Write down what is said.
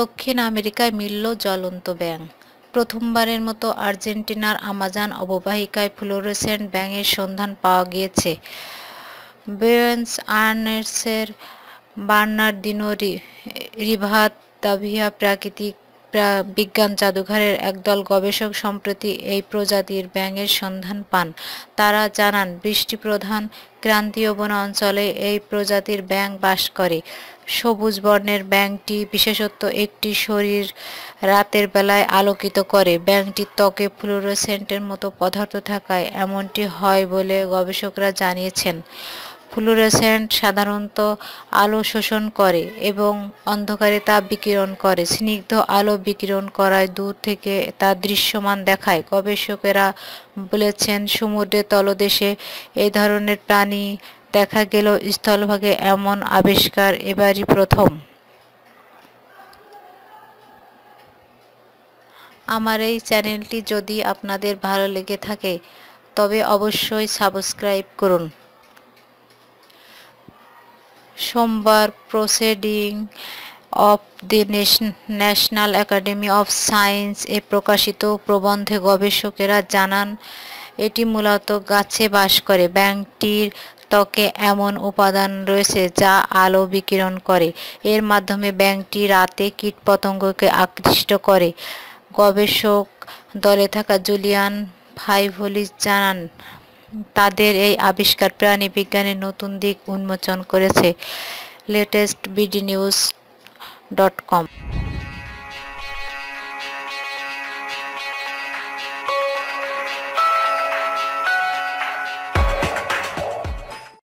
দক্ষিণ আমেরিকায় মিলল জ্বলন্ত ব্যাঙ প্রথমবারের মতো আর্জেন্টিনার আমাজন অববাহিকায় ফ্লোরেসেন্ট ব্যাঙের সন্ধান পাওয়া গিয়েছে বেয়েন্স আর্নেসের রি রিভাত দাভিয়া প্রাকৃতিক বিজ্ঞান জাদুঘরের একদল গবেষক সম্প্রতি এই প্রজাতির ব্যাঙের সন্ধান পান তারা জানান বৃষ্টিপ্রধান ক্রান্তীয় বন অঞ্চলে এই প্রজাতির ব্যাঙ বাস করে সবুজ বর্ণের ব্যাংটি বিশেষত একটি শরীর রাতের বেলায় আলোকিত করে ব্যাংটির ত্বকে ফ্লুরোসেন্টের মতো পদার্থ থাকায় এমনটি হয় বলে গবেষকরা জানিয়েছেন ফ্লুরেসেন্ট সাধারণত আলো শোষণ করে এবং অন্ধকারে তা বিকিরণ করে স্নিগ্ধ আলো বিকিরণ করায় দূর থেকে তা দৃশ্যমান দেখায় গবেষকেরা বলেছেন সমুদ্রের তলদেশে এ ধরনের প্রাণী দেখা গেল স্থলভাগে এমন আবিষ্কার এবারই প্রথম আমার এই চ্যানেলটি যদি আপনাদের ভালো লেগে থাকে তবে অবশ্যই সাবস্ক্রাইব করুন সোমবার Proceeding of the National Academy of Science এ প্রকাশিত প্রবন্ধে গবেষকেরা জানান এটি মূলত গাছে বাস করে ব্যাংকটির ত্বকে এমন উপাদান রয়েছে যা আলো বিকিরণ করে এর মাধ্যমে ব্যাংকটি রাতে কীটপতঙ্গকে আকৃষ্ট করে গবেষক দলে থাকা জুলিয়ান ফাইভলিস জানান তাদের এই আবিষ্কার প্রাণী বিজ্ঞানের নতুন দিক উন্মোচন করেছে লেটেস্ট বিডি নিউজ ডট কম